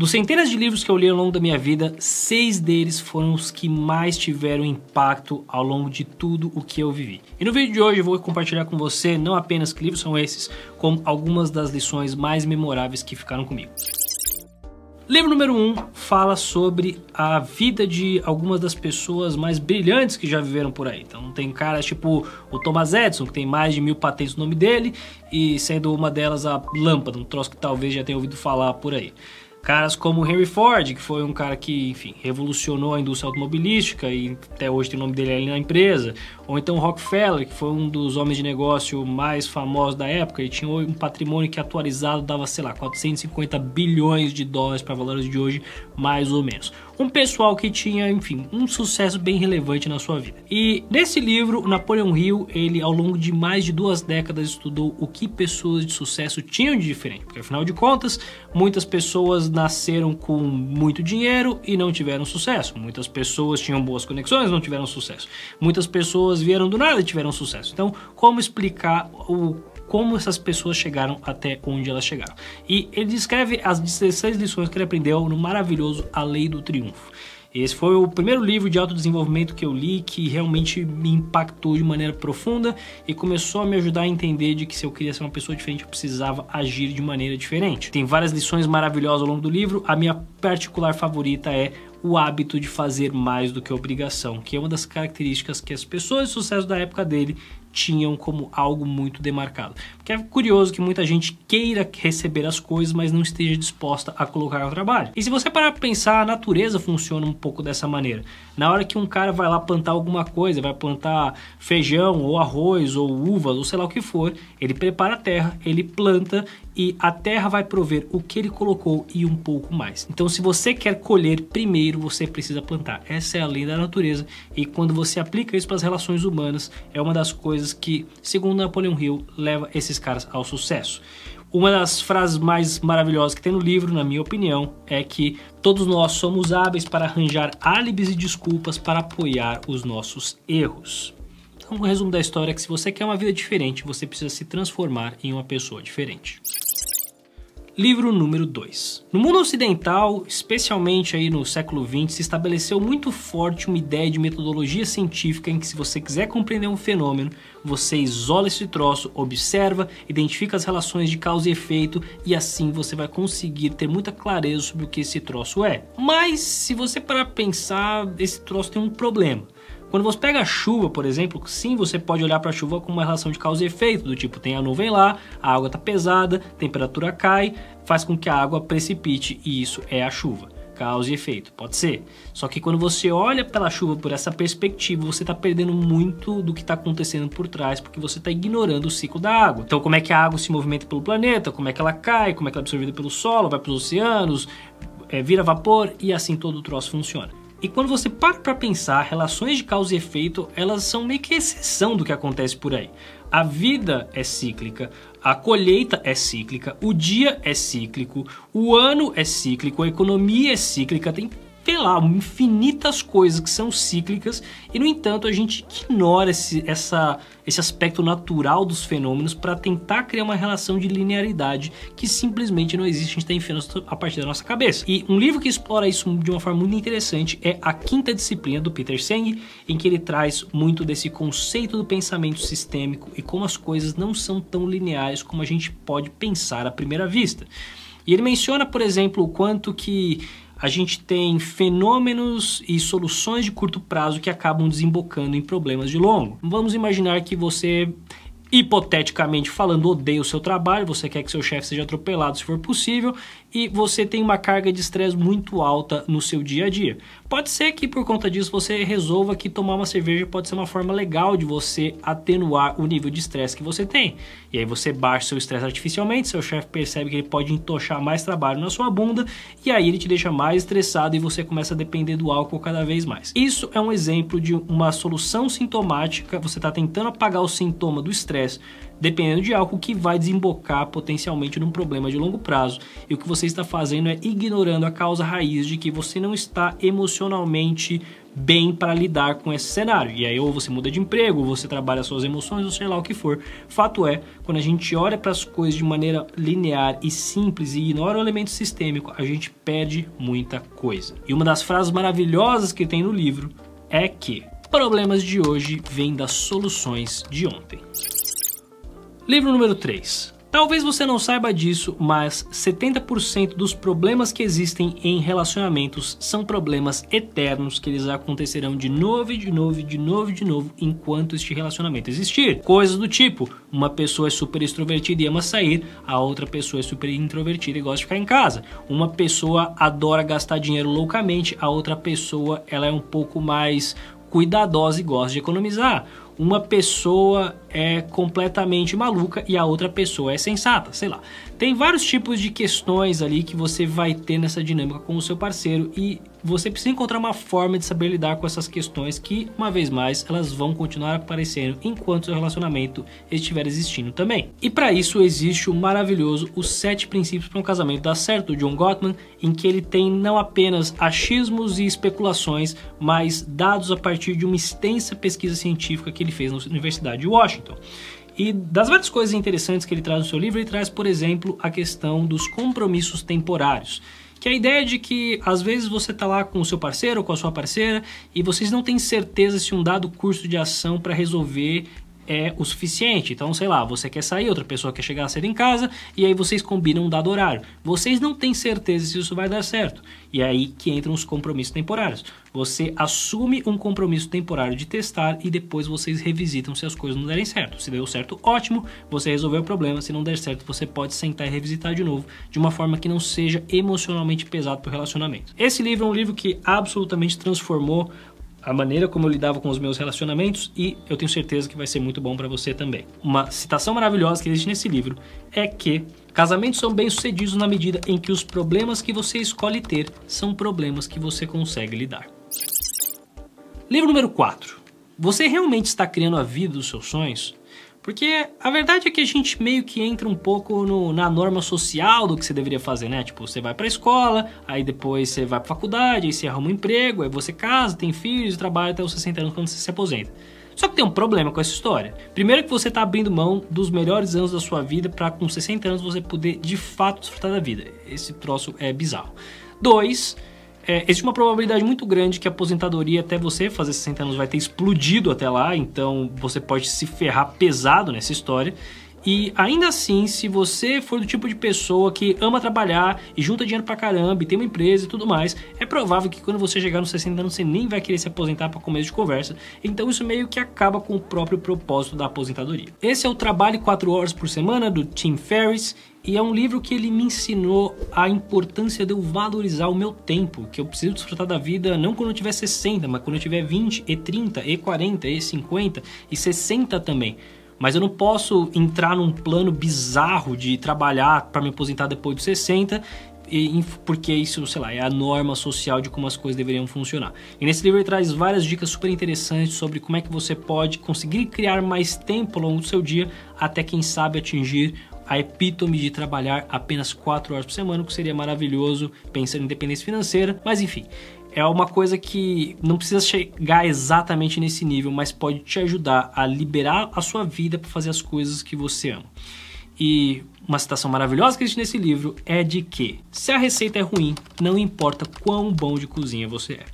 Dos centenas de livros que eu li ao longo da minha vida, seis deles foram os que mais tiveram impacto ao longo de tudo o que eu vivi. E no vídeo de hoje eu vou compartilhar com você não apenas que livros são esses, como algumas das lições mais memoráveis que ficaram comigo. Livro número 1 um fala sobre a vida de algumas das pessoas mais brilhantes que já viveram por aí. Então tem caras tipo o Thomas Edison, que tem mais de mil patentes no nome dele, e sendo uma delas a lâmpada, um troço que talvez já tenha ouvido falar por aí. Caras como Henry Ford, que foi um cara que, enfim, revolucionou a indústria automobilística e até hoje tem o nome dele ali na empresa. Ou então Rockefeller, que foi um dos homens de negócio mais famosos da época, ele tinha um patrimônio que atualizado dava, sei lá, 450 bilhões de dólares para valores de hoje, mais ou menos. Um pessoal que tinha, enfim, um sucesso bem relevante na sua vida. E nesse livro, Napoleon Hill, ele ao longo de mais de duas décadas estudou o que pessoas de sucesso tinham de diferente, porque afinal de contas, muitas pessoas nasceram com muito dinheiro e não tiveram sucesso. Muitas pessoas tinham boas conexões, não tiveram sucesso. Muitas pessoas vieram do nada e tiveram sucesso. Então, como explicar o como essas pessoas chegaram até onde elas chegaram. E ele descreve as 16 lições que ele aprendeu no maravilhoso A Lei do Triunfo. Esse foi o primeiro livro de autodesenvolvimento que eu li que realmente me impactou de maneira profunda e começou a me ajudar a entender de que se eu queria ser uma pessoa diferente, eu precisava agir de maneira diferente. Tem várias lições maravilhosas ao longo do livro. A minha particular favorita é o hábito de fazer mais do que obrigação, que é uma das características que as pessoas de sucesso da época dele tinham como algo muito demarcado. Porque é curioso que muita gente queira receber as coisas, mas não esteja disposta a colocar o trabalho. E se você parar para pensar, a natureza funciona um pouco dessa maneira. Na hora que um cara vai lá plantar alguma coisa, vai plantar feijão ou arroz ou uvas ou sei lá o que for, ele prepara a terra, ele planta e a terra vai prover o que ele colocou e um pouco mais. Então, se você quer colher primeiro, você precisa plantar. Essa é a lei da natureza e quando você aplica isso para as relações humanas, é uma das coisas que, segundo Napoleon Hill, leva esses caras ao sucesso. Uma das frases mais maravilhosas que tem no livro, na minha opinião, é que todos nós somos hábeis para arranjar álibis e desculpas para apoiar os nossos erros um resumo da história é que se você quer uma vida diferente, você precisa se transformar em uma pessoa diferente. Livro número 2. No mundo ocidental, especialmente aí no século 20, se estabeleceu muito forte uma ideia de metodologia científica em que se você quiser compreender um fenômeno, você isola esse troço, observa, identifica as relações de causa e efeito e assim você vai conseguir ter muita clareza sobre o que esse troço é. Mas se você parar para pensar, esse troço tem um problema quando você pega a chuva, por exemplo, sim, você pode olhar para a chuva com uma relação de causa e efeito, do tipo tem a nuvem lá, a água está pesada, a temperatura cai, faz com que a água precipite e isso é a chuva. Causa e efeito, pode ser. Só que quando você olha pela chuva por essa perspectiva, você está perdendo muito do que está acontecendo por trás, porque você está ignorando o ciclo da água. Então, como é que a água se movimenta pelo planeta, como é que ela cai, como é que ela é absorvida pelo solo, vai para os oceanos, é, vira vapor e assim todo o troço funciona. E quando você para para pensar, relações de causa e efeito, elas são meio que exceção do que acontece por aí. A vida é cíclica, a colheita é cíclica, o dia é cíclico, o ano é cíclico, a economia é cíclica, tem sei lá, infinitas coisas que são cíclicas e, no entanto, a gente ignora esse, essa, esse aspecto natural dos fenômenos para tentar criar uma relação de linearidade que simplesmente não existe, a gente está enfiando a partir da nossa cabeça. E um livro que explora isso de uma forma muito interessante é A Quinta Disciplina, do Peter Senge, em que ele traz muito desse conceito do pensamento sistêmico e como as coisas não são tão lineares como a gente pode pensar à primeira vista. E ele menciona, por exemplo, o quanto que a gente tem fenômenos e soluções de curto prazo que acabam desembocando em problemas de longo. Vamos imaginar que você hipoteticamente falando, odeia o seu trabalho, você quer que seu chefe seja atropelado se for possível e você tem uma carga de estresse muito alta no seu dia a dia. Pode ser que por conta disso você resolva que tomar uma cerveja pode ser uma forma legal de você atenuar o nível de estresse que você tem. E aí você baixa seu estresse artificialmente, seu chefe percebe que ele pode entochar mais trabalho na sua bunda e aí ele te deixa mais estressado e você começa a depender do álcool cada vez mais. Isso é um exemplo de uma solução sintomática, você está tentando apagar o sintoma do estresse dependendo de algo que vai desembocar potencialmente num problema de longo prazo. E o que você está fazendo é ignorando a causa raiz de que você não está emocionalmente bem para lidar com esse cenário. E aí ou você muda de emprego, ou você trabalha suas emoções, ou sei lá o que for. Fato é, quando a gente olha para as coisas de maneira linear e simples e ignora o elemento sistêmico, a gente perde muita coisa. E uma das frases maravilhosas que tem no livro é que problemas de hoje vêm das soluções de ontem. Livro número 3. Talvez você não saiba disso, mas 70% dos problemas que existem em relacionamentos são problemas eternos que eles acontecerão de novo e de novo e de novo e de novo enquanto este relacionamento existir. Coisas do tipo, uma pessoa é super extrovertida e ama sair, a outra pessoa é super introvertida e gosta de ficar em casa. Uma pessoa adora gastar dinheiro loucamente, a outra pessoa ela é um pouco mais cuidadosa e gosta de economizar uma pessoa é completamente maluca e a outra pessoa é sensata, sei lá. Tem vários tipos de questões ali que você vai ter nessa dinâmica com o seu parceiro e você precisa encontrar uma forma de saber lidar com essas questões que, uma vez mais, elas vão continuar aparecendo enquanto seu relacionamento estiver existindo também. E para isso existe o maravilhoso Os Sete Princípios para um Casamento Dar Certo, do John Gottman, em que ele tem não apenas achismos e especulações, mas dados a partir de uma extensa pesquisa científica que ele fez na Universidade de Washington. E das várias coisas interessantes que ele traz no seu livro, ele traz, por exemplo, a questão dos compromissos temporários que é a ideia de que às vezes você está lá com o seu parceiro ou com a sua parceira e vocês não têm certeza se um dado curso de ação para resolver é o suficiente. Então, sei lá, você quer sair, outra pessoa quer chegar cedo em casa e aí vocês combinam um dado horário. Vocês não têm certeza se isso vai dar certo. E é aí que entram os compromissos temporários. Você assume um compromisso temporário de testar e depois vocês revisitam se as coisas não derem certo. Se deu certo, ótimo, você resolveu o problema. Se não der certo, você pode sentar e revisitar de novo, de uma forma que não seja emocionalmente pesado para o relacionamento. Esse livro é um livro que absolutamente transformou a maneira como eu lidava com os meus relacionamentos e eu tenho certeza que vai ser muito bom para você também. Uma citação maravilhosa que existe nesse livro é que casamentos são bem-sucedidos na medida em que os problemas que você escolhe ter são problemas que você consegue lidar. Livro número 4. Você realmente está criando a vida dos seus sonhos? Porque a verdade é que a gente meio que entra um pouco no, na norma social do que você deveria fazer, né? Tipo, você vai pra escola, aí depois você vai pra faculdade, aí você arruma um emprego, aí você casa, tem filhos, trabalha até os 60 anos quando você se aposenta. Só que tem um problema com essa história. Primeiro que você tá abrindo mão dos melhores anos da sua vida para com 60 anos você poder de fato desfrutar da vida. Esse troço é bizarro. Dois, é, existe uma probabilidade muito grande que a aposentadoria até você fazer 60 anos vai ter explodido até lá, então você pode se ferrar pesado nessa história. E ainda assim, se você for do tipo de pessoa que ama trabalhar e junta dinheiro pra caramba e tem uma empresa e tudo mais, é provável que quando você chegar nos 60 anos você nem vai querer se aposentar para começo de conversa. Então isso meio que acaba com o próprio propósito da aposentadoria. Esse é o Trabalho 4 Horas por Semana do Tim Ferriss e é um livro que ele me ensinou a importância de eu valorizar o meu tempo, que eu preciso desfrutar da vida não quando eu tiver 60, mas quando eu tiver 20 e 30 e 40 e 50 e 60 também. Mas eu não posso entrar num plano bizarro de trabalhar para me aposentar depois dos 60 porque isso, sei lá, é a norma social de como as coisas deveriam funcionar. E nesse livro ele traz várias dicas super interessantes sobre como é que você pode conseguir criar mais tempo ao longo do seu dia, até quem sabe atingir a epítome de trabalhar apenas 4 horas por semana, o que seria maravilhoso pensando em independência financeira, mas enfim é uma coisa que não precisa chegar exatamente nesse nível, mas pode te ajudar a liberar a sua vida para fazer as coisas que você ama. E uma citação maravilhosa que existe nesse livro é de que se a receita é ruim, não importa quão bom de cozinha você é.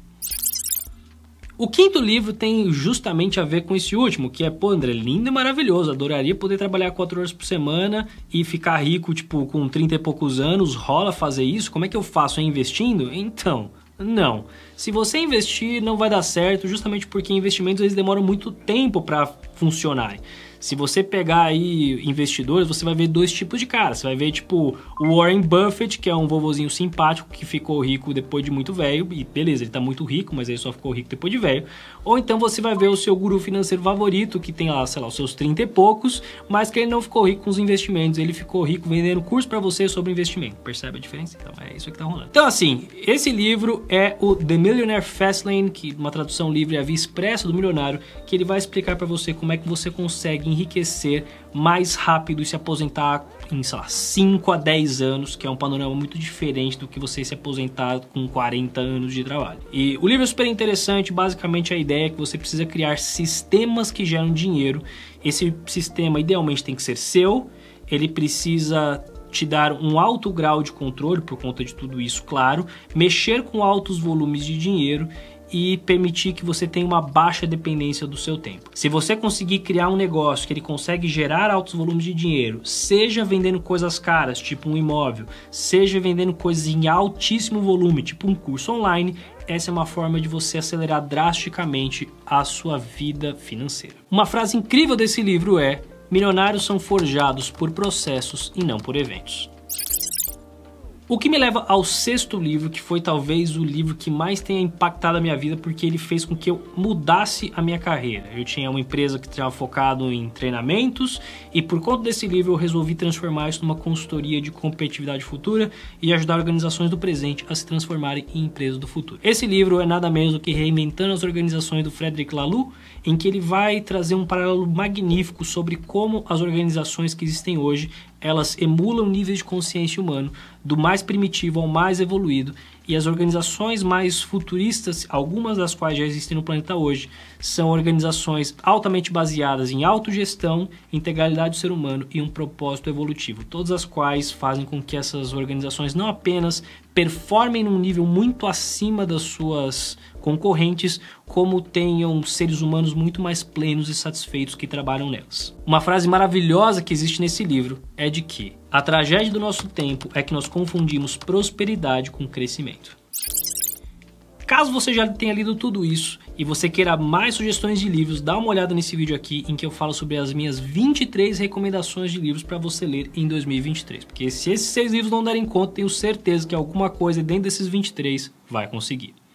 O quinto livro tem justamente a ver com esse último, que é, pô, André, lindo e maravilhoso. Adoraria poder trabalhar quatro horas por semana e ficar rico, tipo, com 30 e poucos anos. Rola fazer isso? Como é que eu faço? É investindo? Então, não. Se você investir, não vai dar certo, justamente porque investimentos eles demoram muito tempo para funcionarem. Se você pegar aí investidores, você vai ver dois tipos de caras. Você vai ver, tipo, o Warren Buffett, que é um vovozinho simpático que ficou rico depois de muito velho. E beleza, ele tá muito rico, mas ele só ficou rico depois de velho. Ou então você vai ver o seu guru financeiro favorito, que tem lá, sei lá, os seus 30 e poucos, mas que ele não ficou rico com os investimentos. Ele ficou rico vendendo curso para você sobre investimento. Percebe a diferença? Então é isso que tá rolando. Então, assim, esse livro é o The Millionaire Fastlane, que uma tradução livre é a Via Expressa do Milionário, que ele vai explicar para você como é que você consegue enriquecer mais rápido e se aposentar em, sei lá, 5 a 10 anos, que é um panorama muito diferente do que você se aposentar com 40 anos de trabalho. E o livro é super interessante, basicamente a ideia é que você precisa criar sistemas que geram dinheiro. Esse sistema idealmente tem que ser seu, ele precisa te dar um alto grau de controle por conta de tudo isso, claro, mexer com altos volumes de dinheiro e permitir que você tenha uma baixa dependência do seu tempo. Se você conseguir criar um negócio que ele consegue gerar altos volumes de dinheiro, seja vendendo coisas caras, tipo um imóvel, seja vendendo coisas em altíssimo volume, tipo um curso online, essa é uma forma de você acelerar drasticamente a sua vida financeira. Uma frase incrível desse livro é: Milionários são forjados por processos e não por eventos. O que me leva ao sexto livro, que foi talvez o livro que mais tenha impactado a minha vida, porque ele fez com que eu mudasse a minha carreira. Eu tinha uma empresa que estava focado em treinamentos e por conta desse livro eu resolvi transformar isso numa consultoria de competitividade futura e ajudar organizações do presente a se transformarem em empresas do futuro. Esse livro é nada menos do que Reinventando as Organizações do Frederic Laloux, em que ele vai trazer um paralelo magnífico sobre como as organizações que existem hoje elas emulam níveis de consciência humano, do mais primitivo ao mais evoluído, e as organizações mais futuristas, algumas das quais já existem no planeta hoje, são organizações altamente baseadas em autogestão, integralidade do ser humano e um propósito evolutivo, todas as quais fazem com que essas organizações não apenas performem num nível muito acima das suas concorrentes, como tenham seres humanos muito mais plenos e satisfeitos que trabalham nelas. Uma frase maravilhosa que existe nesse livro é de que a tragédia do nosso tempo é que nós confundimos prosperidade com crescimento. Caso você já tenha lido tudo isso e você queira mais sugestões de livros, dá uma olhada nesse vídeo aqui em que eu falo sobre as minhas 23 recomendações de livros para você ler em 2023. Porque se esses seis livros não derem conta, tenho certeza que alguma coisa dentro desses 23 vai conseguir.